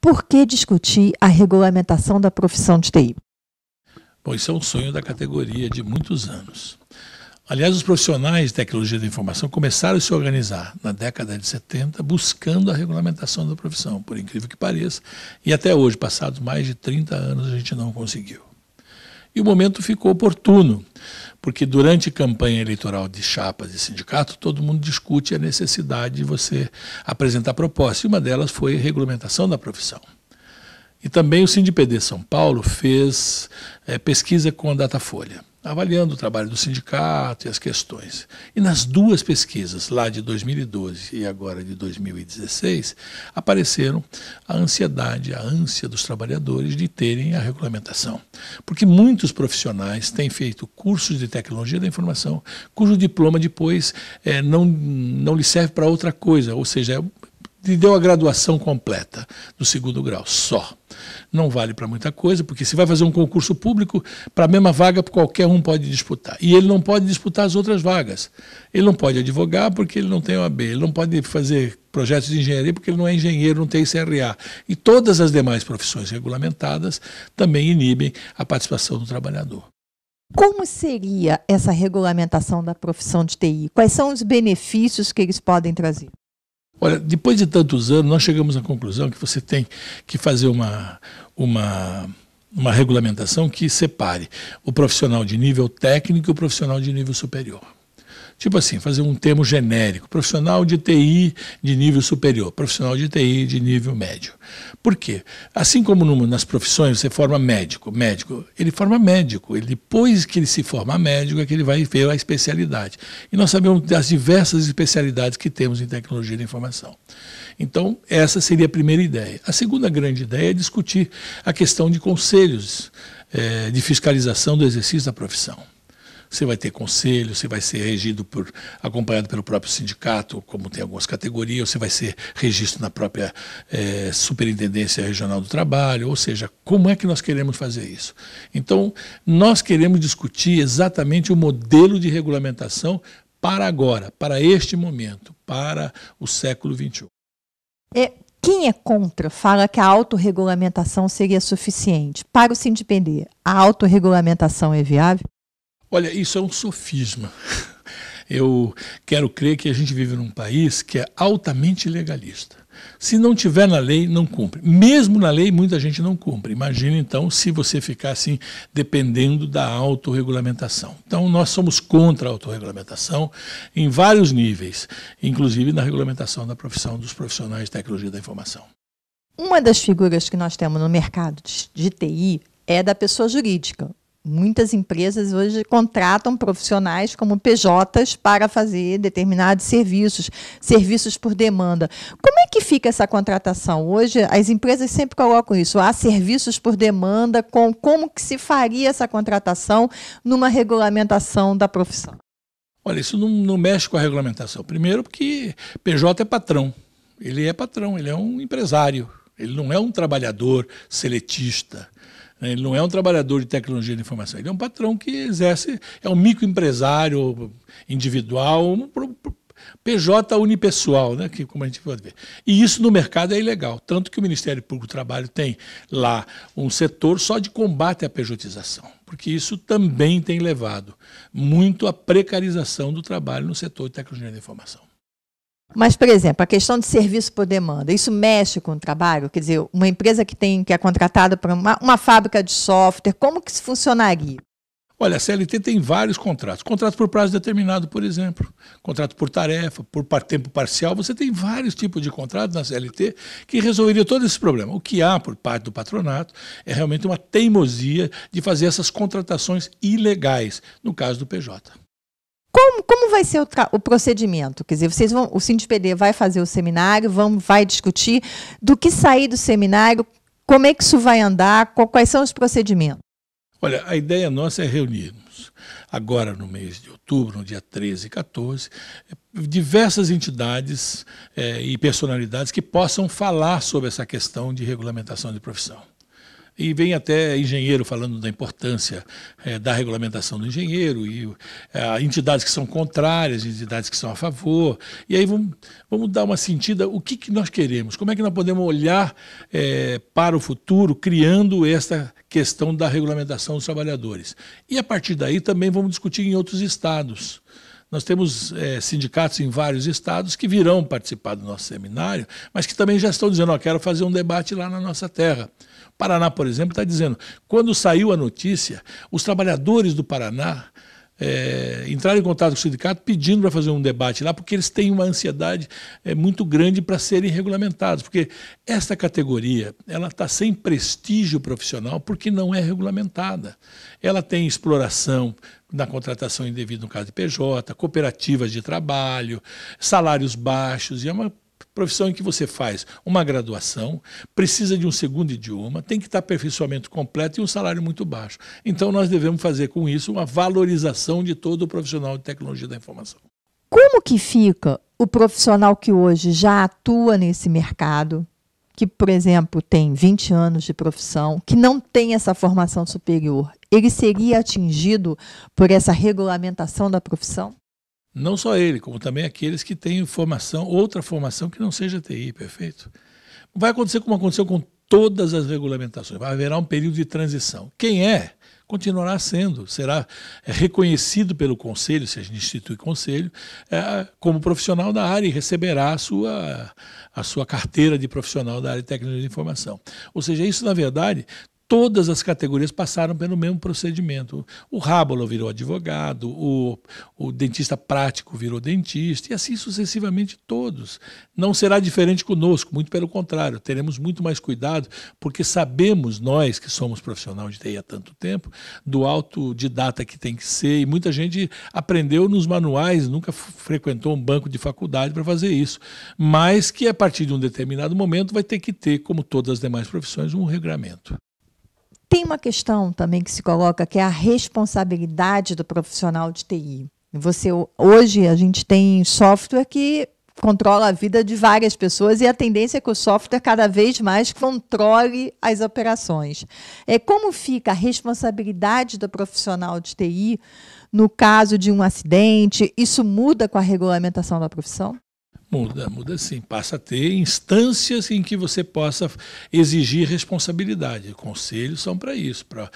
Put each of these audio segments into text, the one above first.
por que discutir a regulamentação da profissão de TI? Bom, isso é um sonho da categoria de muitos anos. Aliás, os profissionais de tecnologia da informação começaram a se organizar na década de 70 buscando a regulamentação da profissão, por incrível que pareça, e até hoje, passados mais de 30 anos, a gente não conseguiu. E o momento ficou oportuno, porque durante campanha eleitoral de chapas e sindicato, todo mundo discute a necessidade de você apresentar propostas, e uma delas foi a regulamentação da profissão. E também o Sindipd São Paulo fez é, pesquisa com a Datafolha avaliando o trabalho do sindicato e as questões. E nas duas pesquisas, lá de 2012 e agora de 2016, apareceram a ansiedade, a ânsia dos trabalhadores de terem a regulamentação. Porque muitos profissionais têm feito cursos de tecnologia da informação, cujo diploma depois é, não, não lhe serve para outra coisa, ou seja, é lhe deu a graduação completa do segundo grau, só. Não vale para muita coisa, porque se vai fazer um concurso público, para a mesma vaga qualquer um pode disputar. E ele não pode disputar as outras vagas. Ele não pode advogar porque ele não tem OAB, ele não pode fazer projetos de engenharia porque ele não é engenheiro, não tem CRA. E todas as demais profissões regulamentadas também inibem a participação do trabalhador. Como seria essa regulamentação da profissão de TI? Quais são os benefícios que eles podem trazer? Olha, depois de tantos anos, nós chegamos à conclusão que você tem que fazer uma, uma, uma regulamentação que separe o profissional de nível técnico e o profissional de nível superior. Tipo assim, fazer um termo genérico, profissional de TI de nível superior, profissional de TI de nível médio. Por quê? Assim como nas profissões você forma médico, médico, ele forma médico, ele, depois que ele se forma médico é que ele vai ver a especialidade. E nós sabemos das diversas especialidades que temos em tecnologia da informação. Então, essa seria a primeira ideia. A segunda grande ideia é discutir a questão de conselhos eh, de fiscalização do exercício da profissão. Você vai ter conselho, você vai ser regido por, acompanhado pelo próprio sindicato, como tem algumas categorias, você vai ser registro na própria é, Superintendência Regional do Trabalho, ou seja, como é que nós queremos fazer isso? Então, nós queremos discutir exatamente o modelo de regulamentação para agora, para este momento, para o século XXI. É, quem é contra fala que a autorregulamentação seria suficiente. Para o Sindipender, a autorregulamentação é viável? Olha, isso é um sofisma. Eu quero crer que a gente vive num país que é altamente legalista. Se não tiver na lei, não cumpre. Mesmo na lei, muita gente não cumpre. Imagina então se você ficar assim dependendo da autorregulamentação. Então, nós somos contra a autorregulamentação em vários níveis, inclusive na regulamentação da profissão dos profissionais de tecnologia da informação. Uma das figuras que nós temos no mercado de TI é da pessoa jurídica, Muitas empresas hoje contratam profissionais como PJs para fazer determinados serviços, serviços por demanda. Como é que fica essa contratação? Hoje as empresas sempre colocam isso, há serviços por demanda, com como que se faria essa contratação numa regulamentação da profissão? Olha, isso não, não mexe com a regulamentação. Primeiro porque PJ é patrão, ele é patrão, ele é um empresário, ele não é um trabalhador seletista. Né? Ele não é um trabalhador de tecnologia da informação, ele é um patrão que exerce, é um microempresário individual, um PJ unipessoal, né? que, como a gente pode ver. E isso no mercado é ilegal, tanto que o Ministério Público do Trabalho tem lá um setor só de combate à pejotização, porque isso também tem levado muito à precarização do trabalho no setor de tecnologia da informação. Mas, por exemplo, a questão de serviço por demanda, isso mexe com o trabalho? Quer dizer, uma empresa que tem que é contratada para uma, uma fábrica de software, como que isso funcionaria? Olha, a CLT tem vários contratos. Contrato por prazo determinado, por exemplo. Contrato por tarefa, por tempo parcial. Você tem vários tipos de contrato na CLT que resolveria todo esse problema. O que há por parte do patronato é realmente uma teimosia de fazer essas contratações ilegais, no caso do PJ. Como, como vai ser o, o, procedimento? Quer dizer, vocês vão, o CINDPD vai fazer o seminário, vão, vai discutir do que sair do seminário, como é que isso vai andar, qual, quais são os procedimentos? Olha, a ideia nossa é reunirmos agora no mês de outubro, no dia 13 e 14, diversas entidades eh, e personalidades que possam falar sobre essa questão de regulamentação de profissão. E vem até engenheiro falando da importância é, da regulamentação do engenheiro, e é, entidades que são contrárias, entidades que são a favor. E aí vamos, vamos dar uma sentida, o que, que nós queremos, como é que nós podemos olhar é, para o futuro, criando esta questão da regulamentação dos trabalhadores. E a partir daí também vamos discutir em outros estados. Nós temos é, sindicatos em vários estados que virão participar do nosso seminário, mas que também já estão dizendo: oh, quero fazer um debate lá na nossa terra. O Paraná, por exemplo, está dizendo: quando saiu a notícia, os trabalhadores do Paraná é, entraram em contato com o sindicato pedindo para fazer um debate lá, porque eles têm uma ansiedade é, muito grande para serem regulamentados, porque esta categoria ela está sem prestígio profissional porque não é regulamentada. Ela tem exploração na contratação indevida no caso de PJ, cooperativas de trabalho, salários baixos, e é uma profissão em que você faz uma graduação, precisa de um segundo idioma, tem que estar aperfeiçoamento completo e um salário muito baixo. Então, nós devemos fazer com isso uma valorização de todo o profissional de tecnologia da informação. Como que fica o profissional que hoje já atua nesse mercado, que, por exemplo, tem 20 anos de profissão, que não tem essa formação superior? Ele seria atingido por essa regulamentação da profissão? Não só ele, como também aqueles que têm formação, outra formação que não seja TI, perfeito? Vai acontecer como aconteceu com todas as regulamentações. Vai haverá um período de transição. Quem é, continuará sendo, será é, reconhecido pelo Conselho, se a gente institui Conselho, é, como profissional da área e receberá a sua, a sua carteira de profissional da área de tecnologia de informação. Ou seja, isso, na verdade, todas as categorias passaram pelo mesmo procedimento. O rábolo virou advogado, o, o, dentista prático virou dentista, e assim sucessivamente todos. Não será diferente conosco, muito pelo contrário, teremos muito mais cuidado, porque sabemos nós, que somos profissionais de TI há tanto tempo, do autodidata que tem que ser, e muita gente aprendeu nos manuais, nunca frequentou um banco de faculdade para fazer isso, mas que a partir de um determinado momento vai ter que ter, como todas as demais profissões, um regramento. Tem uma questão também que se coloca, que é a responsabilidade do profissional de TI. Você hoje a gente tem software que controla a vida de várias pessoas e a tendência é que o software cada vez mais controle as operações. É como fica a responsabilidade do profissional de TI no caso de um acidente? Isso muda com a regulamentação da profissão? Muda, muda sim. Passa a ter instâncias em que você possa exigir responsabilidade. Conselhos são para isso, para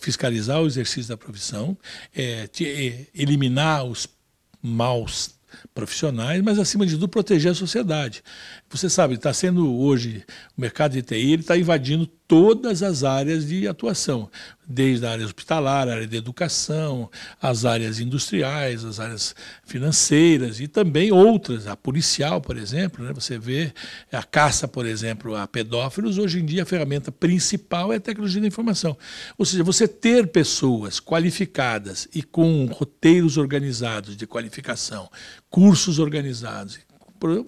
fiscalizar o exercício da profissão, é, te, é, eliminar os maus profissionais, mas acima de tudo proteger a sociedade. Você sabe, está sendo hoje o mercado de TI, ele está invadindo todas as áreas de atuação, desde a área hospitalar, a área de educação, as áreas industriais, as áreas financeiras e também outras, a policial, por exemplo, né? você vê a caça, por exemplo, a pedófilos, hoje em dia a ferramenta principal é a tecnologia da informação. Ou seja, você ter pessoas qualificadas e com roteiros organizados de qualificação, cursos organizados,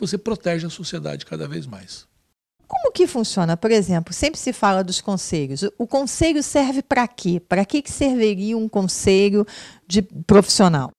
você protege a sociedade cada vez mais. Como que funciona? Por exemplo, sempre se fala dos conselhos. O conselho serve para quê? Para que, que serviria um conselho de profissional?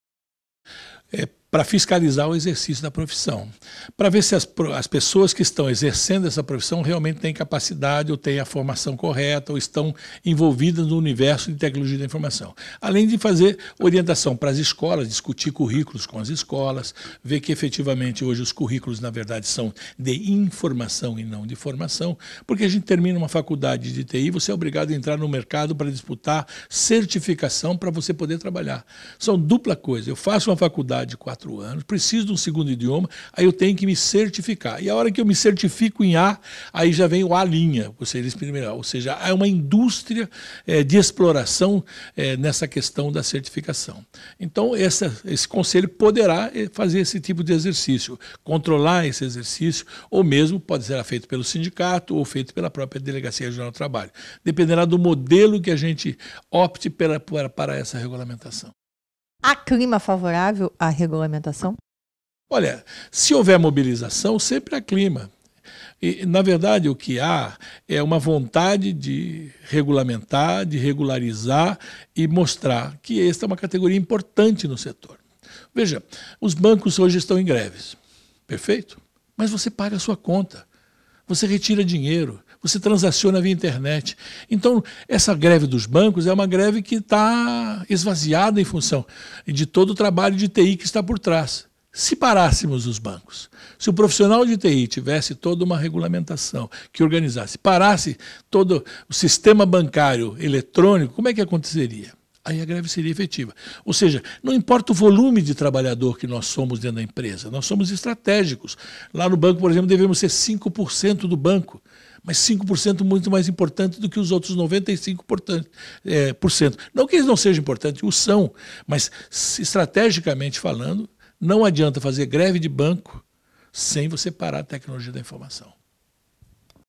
É para fiscalizar o exercício da profissão, para ver se as, as, pessoas que estão exercendo essa profissão realmente têm capacidade ou têm a formação correta ou estão envolvidas no universo de tecnologia da informação. Além de fazer orientação para as escolas, discutir currículos com as escolas, ver que efetivamente hoje os currículos, na verdade, são de informação e não de formação, porque a gente termina uma faculdade de TI, você é obrigado a entrar no mercado para disputar certificação para você poder trabalhar. São dupla coisa. Eu faço uma faculdade com quatro anos, preciso de um segundo idioma, aí eu tenho que me certificar. E a hora que eu me certifico em A, aí já vem o A linha, ou seja, experimentar. Ou seja, é uma indústria é, de exploração é, nessa questão da certificação. Então, essa, esse conselho poderá eh, fazer esse tipo de exercício, controlar esse exercício, ou mesmo pode ser feito pelo sindicato ou feito pela própria Delegacia Regional do Trabalho. Dependerá do modelo que a gente opte pela, para essa regulamentação. Há clima favorável à regulamentação? Olha, se houver mobilização, sempre há clima. E, na verdade, o que há é uma vontade de regulamentar, de regularizar e mostrar que esta é uma categoria importante no setor. Veja, os bancos hoje estão em greves, perfeito? Mas você paga a sua conta, você retira dinheiro, você transaciona via internet. Então, essa greve dos bancos é uma greve que está esvaziada em função de todo o trabalho de TI que está por trás. Se parássemos os bancos, se o profissional de TI tivesse toda uma regulamentação que organizasse, parasse todo o sistema bancário eletrônico, como é que aconteceria? aí a greve seria efetiva. Ou seja, não importa o volume de trabalhador que nós somos dentro da empresa, nós somos estratégicos. Lá no banco, por exemplo, devemos ser 5% do banco, mas 5% muito mais importante do que os outros 95%. Eh, por cento. Não que eles não sejam importantes, o são, mas estrategicamente falando, não adianta fazer greve de banco sem você parar a tecnologia da informação.